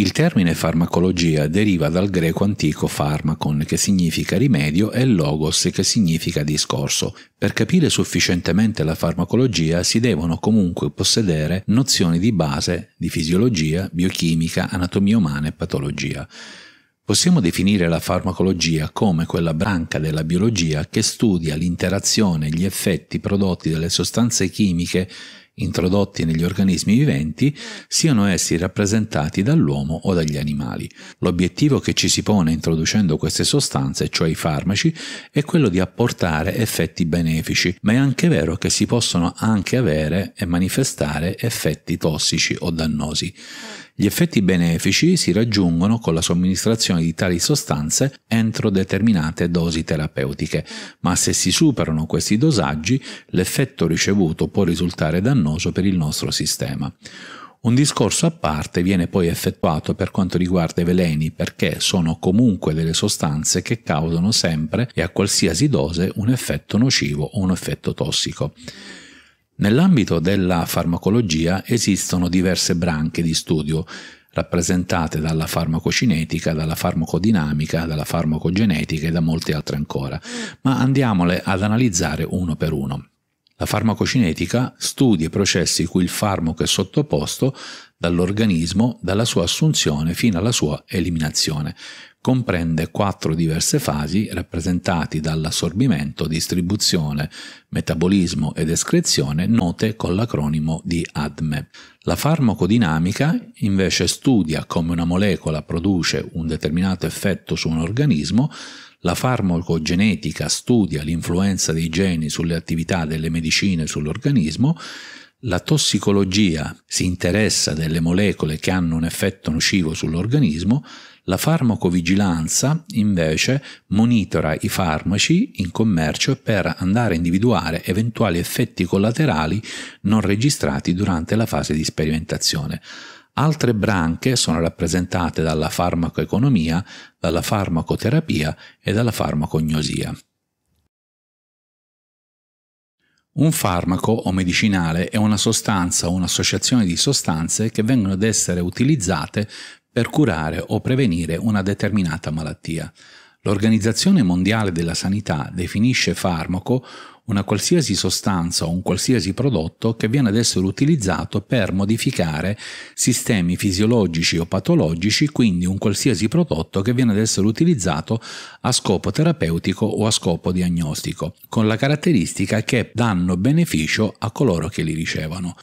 Il termine farmacologia deriva dal greco antico farmacon che significa rimedio e logos che significa discorso. Per capire sufficientemente la farmacologia si devono comunque possedere nozioni di base di fisiologia, biochimica, anatomia umana e patologia. Possiamo definire la farmacologia come quella branca della biologia che studia l'interazione e gli effetti prodotti dalle sostanze chimiche introdotti negli organismi viventi, siano essi rappresentati dall'uomo o dagli animali. L'obiettivo che ci si pone introducendo queste sostanze, cioè i farmaci, è quello di apportare effetti benefici, ma è anche vero che si possono anche avere e manifestare effetti tossici o dannosi. Gli effetti benefici si raggiungono con la somministrazione di tali sostanze entro determinate dosi terapeutiche, ma se si superano questi dosaggi l'effetto ricevuto può risultare dannoso per il nostro sistema. Un discorso a parte viene poi effettuato per quanto riguarda i veleni perché sono comunque delle sostanze che causano sempre e a qualsiasi dose un effetto nocivo o un effetto tossico. Nell'ambito della farmacologia esistono diverse branche di studio, rappresentate dalla farmacocinetica, dalla farmacodinamica, dalla farmacogenetica e da molte altre ancora, ma andiamole ad analizzare uno per uno. La farmacocinetica studia i processi cui il farmaco è sottoposto dall'organismo dalla sua assunzione fino alla sua eliminazione. Comprende quattro diverse fasi rappresentate dall'assorbimento, distribuzione, metabolismo ed escrezione, note con l'acronimo di ADME. La farmacodinamica invece studia come una molecola produce un determinato effetto su un organismo la farmacogenetica studia l'influenza dei geni sulle attività delle medicine sull'organismo, la tossicologia si interessa delle molecole che hanno un effetto nocivo sull'organismo, la farmacovigilanza invece monitora i farmaci in commercio per andare a individuare eventuali effetti collaterali non registrati durante la fase di sperimentazione. Altre branche sono rappresentate dalla farmacoeconomia, dalla farmacoterapia e dalla farmacognosia. Un farmaco o medicinale è una sostanza o un'associazione di sostanze che vengono ad essere utilizzate per curare o prevenire una determinata malattia. L'Organizzazione Mondiale della Sanità definisce farmaco una qualsiasi sostanza o un qualsiasi prodotto che viene ad essere utilizzato per modificare sistemi fisiologici o patologici, quindi un qualsiasi prodotto che viene ad essere utilizzato a scopo terapeutico o a scopo diagnostico, con la caratteristica che danno beneficio a coloro che li ricevono.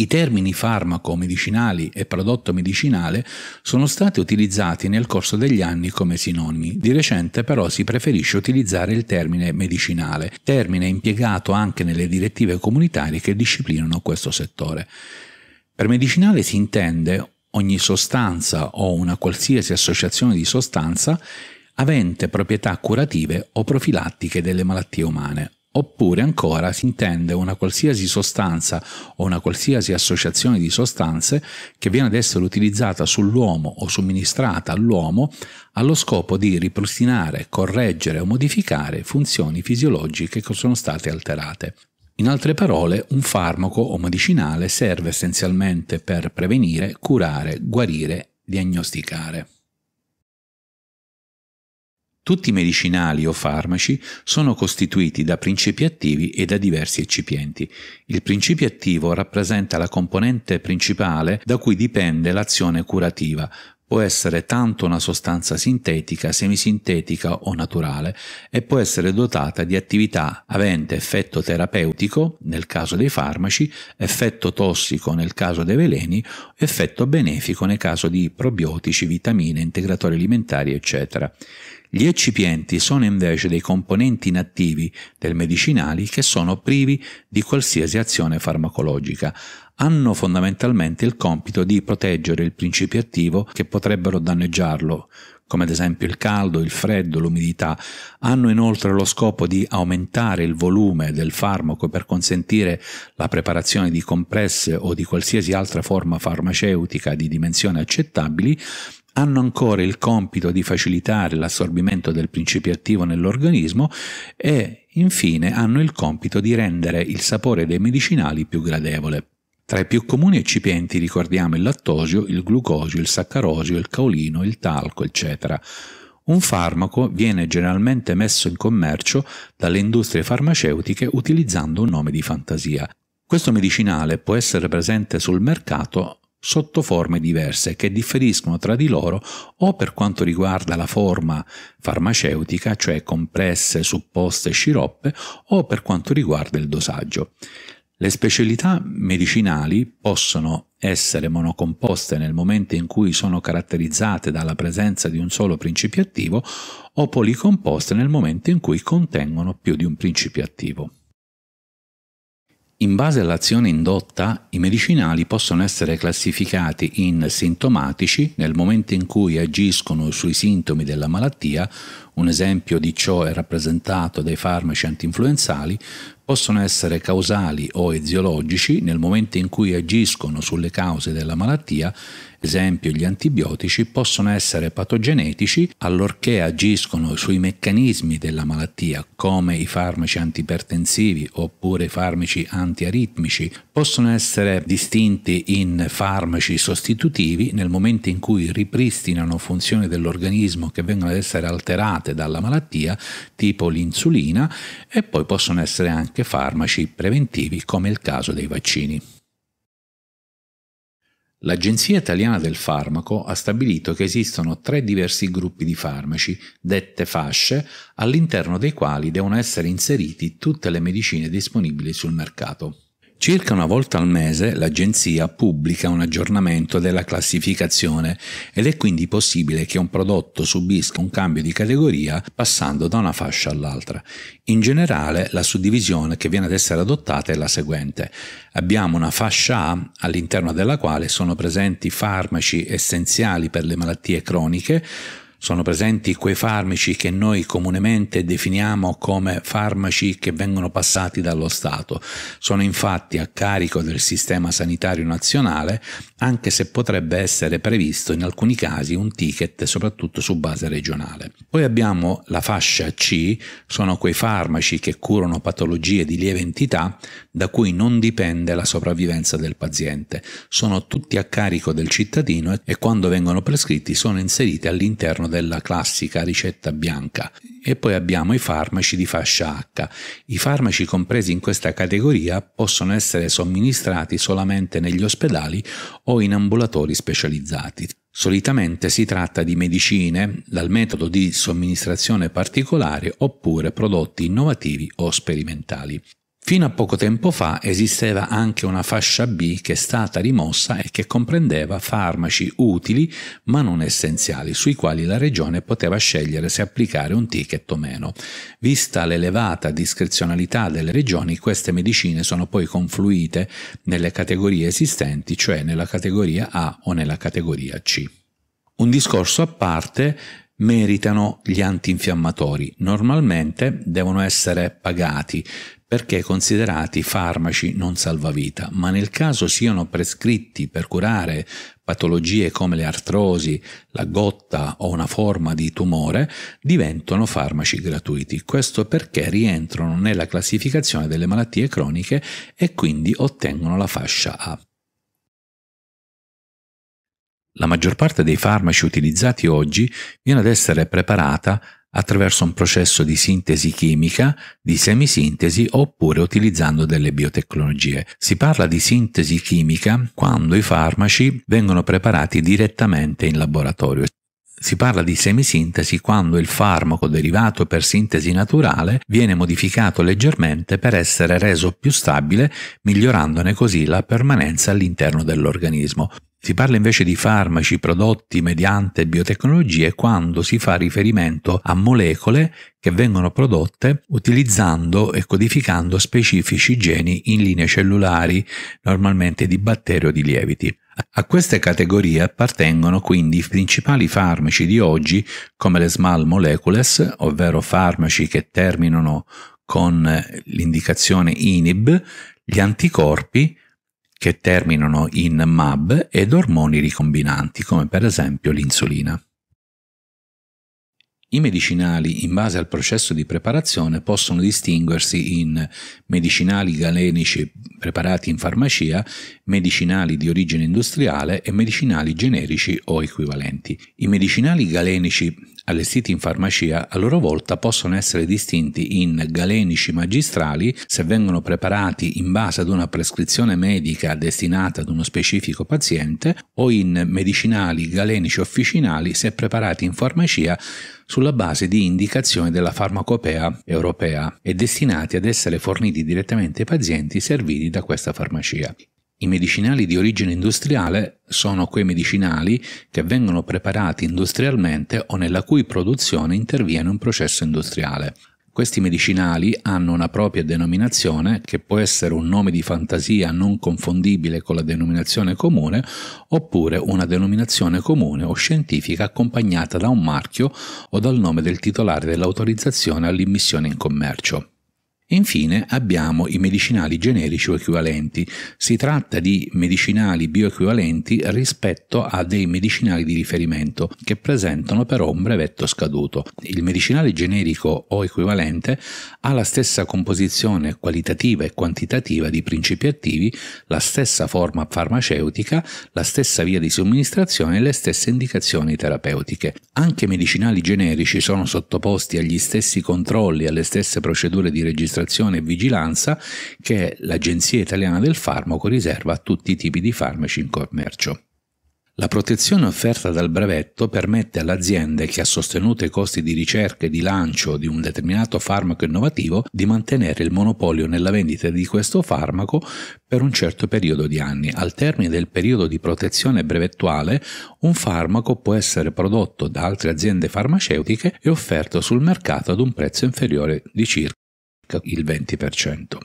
I termini farmaco medicinali e prodotto medicinale sono stati utilizzati nel corso degli anni come sinonimi. Di recente però si preferisce utilizzare il termine medicinale, termine impiegato anche nelle direttive comunitarie che disciplinano questo settore. Per medicinale si intende ogni sostanza o una qualsiasi associazione di sostanza avente proprietà curative o profilattiche delle malattie umane Oppure ancora si intende una qualsiasi sostanza o una qualsiasi associazione di sostanze che viene ad essere utilizzata sull'uomo o somministrata all'uomo allo scopo di ripristinare, correggere o modificare funzioni fisiologiche che sono state alterate. In altre parole, un farmaco o medicinale serve essenzialmente per prevenire, curare, guarire, diagnosticare. Tutti i medicinali o farmaci sono costituiti da principi attivi e da diversi eccipienti. Il principio attivo rappresenta la componente principale da cui dipende l'azione curativa, può essere tanto una sostanza sintetica, semisintetica o naturale e può essere dotata di attività avente effetto terapeutico nel caso dei farmaci, effetto tossico nel caso dei veleni, effetto benefico nel caso di probiotici, vitamine, integratori alimentari, eccetera. Gli eccipienti sono invece dei componenti inattivi del medicinali che sono privi di qualsiasi azione farmacologica. Hanno fondamentalmente il compito di proteggere il principio attivo che potrebbero danneggiarlo, come ad esempio il caldo, il freddo, l'umidità, hanno inoltre lo scopo di aumentare il volume del farmaco per consentire la preparazione di compresse o di qualsiasi altra forma farmaceutica di dimensioni accettabili, hanno ancora il compito di facilitare l'assorbimento del principio attivo nell'organismo e infine hanno il compito di rendere il sapore dei medicinali più gradevole. Tra i più comuni eccipienti ricordiamo il lattosio, il glucosio, il saccarosio, il caolino, il talco, eccetera. Un farmaco viene generalmente messo in commercio dalle industrie farmaceutiche utilizzando un nome di fantasia. Questo medicinale può essere presente sul mercato sotto forme diverse che differiscono tra di loro o per quanto riguarda la forma farmaceutica, cioè compresse, supposte, sciroppe, o per quanto riguarda il dosaggio. Le specialità medicinali possono essere monocomposte nel momento in cui sono caratterizzate dalla presenza di un solo principio attivo o policomposte nel momento in cui contengono più di un principio attivo. In base all'azione indotta, i medicinali possono essere classificati in sintomatici nel momento in cui agiscono sui sintomi della malattia, un esempio di ciò è rappresentato dai farmaci antinfluenzali, possono essere causali o eziologici nel momento in cui agiscono sulle cause della malattia esempio gli antibiotici, possono essere patogenetici allorché agiscono sui meccanismi della malattia, come i farmaci antipertensivi oppure i farmaci antiaritmici, possono essere distinti in farmaci sostitutivi nel momento in cui ripristinano funzioni dell'organismo che vengono ad essere alterate dalla malattia, tipo l'insulina, e poi possono essere anche farmaci preventivi, come il caso dei vaccini. L'Agenzia Italiana del Farmaco ha stabilito che esistono tre diversi gruppi di farmaci, dette fasce, all'interno dei quali devono essere inseriti tutte le medicine disponibili sul mercato. Circa una volta al mese l'agenzia pubblica un aggiornamento della classificazione ed è quindi possibile che un prodotto subisca un cambio di categoria passando da una fascia all'altra. In generale la suddivisione che viene ad essere adottata è la seguente. Abbiamo una fascia A all'interno della quale sono presenti farmaci essenziali per le malattie croniche, sono presenti quei farmaci che noi comunemente definiamo come farmaci che vengono passati dallo Stato. Sono infatti a carico del sistema sanitario nazionale, anche se potrebbe essere previsto in alcuni casi un ticket, soprattutto su base regionale. Poi abbiamo la fascia C, sono quei farmaci che curano patologie di lieve entità da cui non dipende la sopravvivenza del paziente. Sono tutti a carico del cittadino e quando vengono prescritti sono inseriti all'interno della classica ricetta bianca. E poi abbiamo i farmaci di fascia H. I farmaci compresi in questa categoria possono essere somministrati solamente negli ospedali o in ambulatori specializzati. Solitamente si tratta di medicine dal metodo di somministrazione particolare oppure prodotti innovativi o sperimentali. Fino a poco tempo fa esisteva anche una fascia B che è stata rimossa e che comprendeva farmaci utili ma non essenziali, sui quali la Regione poteva scegliere se applicare un ticket o meno. Vista l'elevata discrezionalità delle Regioni, queste medicine sono poi confluite nelle categorie esistenti, cioè nella categoria A o nella categoria C. Un discorso a parte meritano gli antinfiammatori. Normalmente devono essere pagati perché considerati farmaci non salvavita, ma nel caso siano prescritti per curare patologie come le artrosi, la gotta o una forma di tumore, diventano farmaci gratuiti. Questo perché rientrano nella classificazione delle malattie croniche e quindi ottengono la fascia A. La maggior parte dei farmaci utilizzati oggi viene ad essere preparata attraverso un processo di sintesi chimica, di semisintesi oppure utilizzando delle biotecnologie. Si parla di sintesi chimica quando i farmaci vengono preparati direttamente in laboratorio. Si parla di semisintesi quando il farmaco derivato per sintesi naturale viene modificato leggermente per essere reso più stabile, migliorandone così la permanenza all'interno dell'organismo. Si parla invece di farmaci prodotti mediante biotecnologie quando si fa riferimento a molecole che vengono prodotte utilizzando e codificando specifici geni in linee cellulari, normalmente di batteri o di lieviti. A queste categorie appartengono quindi i principali farmaci di oggi, come le small molecules, ovvero farmaci che terminano con l'indicazione INIB, gli anticorpi, che terminano in MAB ed ormoni ricombinanti, come per esempio l'insulina. I medicinali, in base al processo di preparazione, possono distinguersi in medicinali galenici preparati in farmacia, medicinali di origine industriale e medicinali generici o equivalenti. I medicinali galenici allestiti in farmacia, a loro volta possono essere distinti in galenici magistrali se vengono preparati in base ad una prescrizione medica destinata ad uno specifico paziente o in medicinali galenici officinali se preparati in farmacia sulla base di indicazioni della farmacopea europea e destinati ad essere forniti direttamente ai pazienti serviti da questa farmacia. I medicinali di origine industriale sono quei medicinali che vengono preparati industrialmente o nella cui produzione interviene un processo industriale. Questi medicinali hanno una propria denominazione che può essere un nome di fantasia non confondibile con la denominazione comune oppure una denominazione comune o scientifica accompagnata da un marchio o dal nome del titolare dell'autorizzazione all'immissione in commercio. Infine abbiamo i medicinali generici o equivalenti. Si tratta di medicinali bioequivalenti rispetto a dei medicinali di riferimento che presentano però un brevetto scaduto. Il medicinale generico o equivalente ha la stessa composizione qualitativa e quantitativa di principi attivi, la stessa forma farmaceutica, la stessa via di somministrazione e le stesse indicazioni terapeutiche. Anche i medicinali generici sono sottoposti agli stessi controlli, e alle stesse procedure di registrazione amministrazione e vigilanza che l'Agenzia Italiana del Farmaco riserva a tutti i tipi di farmaci in commercio. La protezione offerta dal brevetto permette all'azienda che ha sostenuto i costi di ricerca e di lancio di un determinato farmaco innovativo di mantenere il monopolio nella vendita di questo farmaco per un certo periodo di anni. Al termine del periodo di protezione brevettuale, un farmaco può essere prodotto da altre aziende farmaceutiche e offerto sul mercato ad un prezzo inferiore di circa circa il 20%.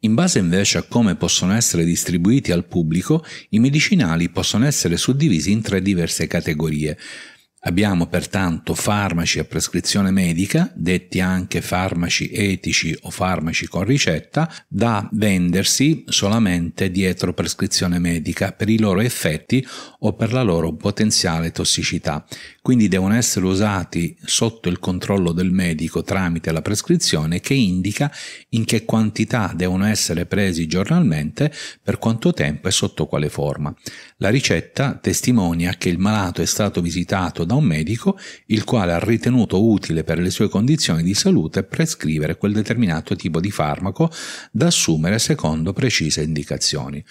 In base invece a come possono essere distribuiti al pubblico, i medicinali possono essere suddivisi in tre diverse categorie, Abbiamo pertanto farmaci a prescrizione medica, detti anche farmaci etici o farmaci con ricetta, da vendersi solamente dietro prescrizione medica per i loro effetti o per la loro potenziale tossicità. Quindi devono essere usati sotto il controllo del medico tramite la prescrizione che indica in che quantità devono essere presi giornalmente, per quanto tempo e sotto quale forma. La ricetta testimonia che il malato è stato visitato da un medico il quale ha ritenuto utile per le sue condizioni di salute prescrivere quel determinato tipo di farmaco da assumere secondo precise indicazioni.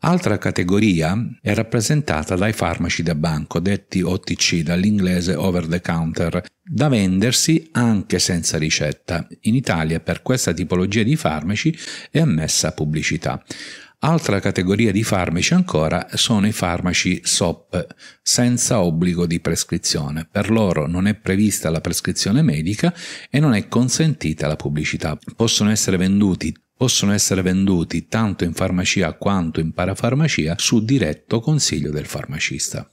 Altra categoria è rappresentata dai farmaci da banco, detti OTC dall'inglese over the counter, da vendersi anche senza ricetta. In Italia per questa tipologia di farmaci è ammessa pubblicità. Altra categoria di farmaci ancora sono i farmaci SOP, senza obbligo di prescrizione. Per loro non è prevista la prescrizione medica e non è consentita la pubblicità. Possono essere venduti possono essere venduti tanto in farmacia quanto in parafarmacia su diretto consiglio del farmacista.